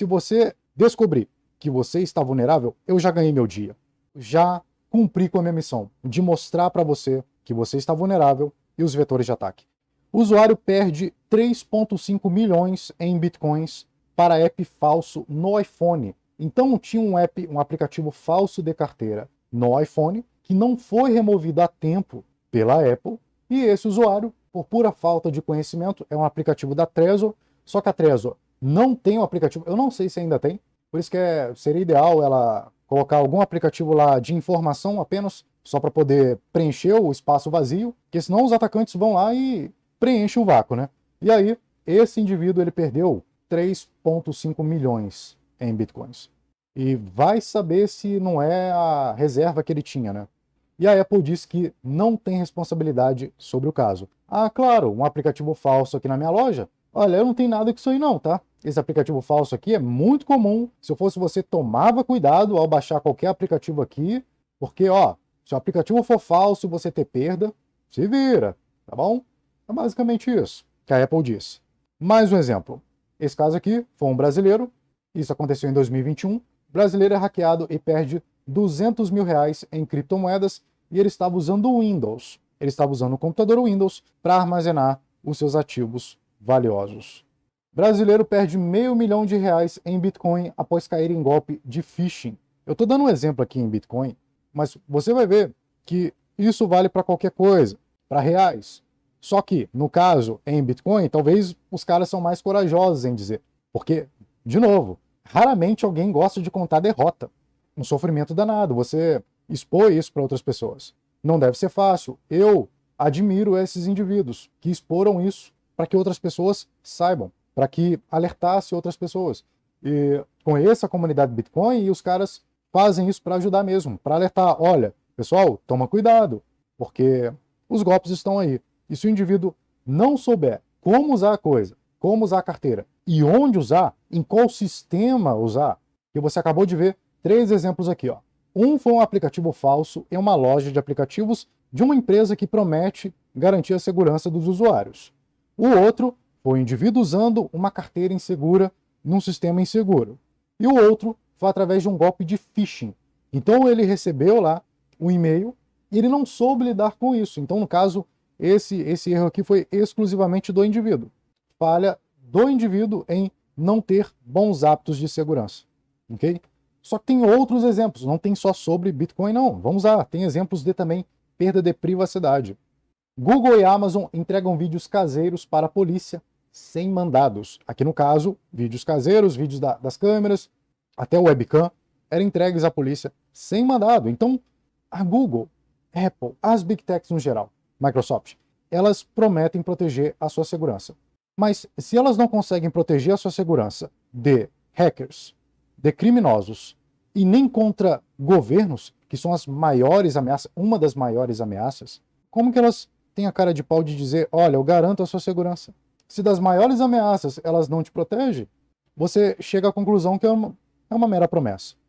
Se você descobrir que você está vulnerável, eu já ganhei meu dia. Já cumpri com a minha missão de mostrar para você que você está vulnerável e os vetores de ataque. O usuário perde 3,5 milhões em bitcoins para app falso no iPhone. Então tinha um app, um aplicativo falso de carteira no iPhone que não foi removido a tempo pela Apple e esse usuário, por pura falta de conhecimento, é um aplicativo da Trezor, só que a Trezor não tem o um aplicativo. Eu não sei se ainda tem. Por isso que é, seria ideal ela colocar algum aplicativo lá de informação apenas, só para poder preencher o espaço vazio, porque senão os atacantes vão lá e preenchem o vácuo, né? E aí, esse indivíduo ele perdeu 3,5 milhões em bitcoins. E vai saber se não é a reserva que ele tinha, né? E a Apple diz que não tem responsabilidade sobre o caso. Ah, claro, um aplicativo falso aqui na minha loja? Olha, eu não tenho nada com isso aí não, tá? esse aplicativo falso aqui é muito comum. Se eu fosse você, tomava cuidado ao baixar qualquer aplicativo aqui, porque, ó, se o aplicativo for falso e você ter perda, se vira, tá bom? É basicamente isso que a Apple disse. Mais um exemplo. Esse caso aqui foi um brasileiro, isso aconteceu em 2021. O brasileiro é hackeado e perde 200 mil reais em criptomoedas e ele estava usando o Windows. Ele estava usando o computador Windows para armazenar os seus ativos valiosos. Brasileiro perde meio milhão de reais em Bitcoin após cair em golpe de phishing. Eu estou dando um exemplo aqui em Bitcoin, mas você vai ver que isso vale para qualquer coisa, para reais. Só que, no caso, em Bitcoin, talvez os caras são mais corajosos em dizer. Porque, de novo, raramente alguém gosta de contar derrota. Um sofrimento danado, você expõe isso para outras pessoas. Não deve ser fácil. Eu admiro esses indivíduos que exporam isso para que outras pessoas saibam para que alertasse outras pessoas. E conheça a comunidade Bitcoin e os caras fazem isso para ajudar mesmo, para alertar, olha, pessoal, toma cuidado, porque os golpes estão aí. E se o indivíduo não souber como usar a coisa, como usar a carteira e onde usar, em qual sistema usar, que você acabou de ver três exemplos aqui, ó. Um foi um aplicativo falso em uma loja de aplicativos de uma empresa que promete garantir a segurança dos usuários. O outro foi o indivíduo usando uma carteira insegura num sistema inseguro. E o outro foi através de um golpe de phishing. Então ele recebeu lá um e-mail e ele não soube lidar com isso. Então, no caso, esse, esse erro aqui foi exclusivamente do indivíduo. Falha do indivíduo em não ter bons hábitos de segurança. Ok? Só que tem outros exemplos, não tem só sobre Bitcoin, não. Vamos lá, tem exemplos de também perda de privacidade. Google e Amazon entregam vídeos caseiros para a polícia sem mandados. Aqui no caso, vídeos caseiros, vídeos da, das câmeras, até o webcam, eram entregues à polícia sem mandado. Então, a Google, Apple, as Big Techs no geral, Microsoft, elas prometem proteger a sua segurança. Mas se elas não conseguem proteger a sua segurança de hackers, de criminosos e nem contra governos, que são as maiores ameaças, uma das maiores ameaças, como que elas têm a cara de pau de dizer, olha, eu garanto a sua segurança? se das maiores ameaças elas não te protegem, você chega à conclusão que é uma, é uma mera promessa.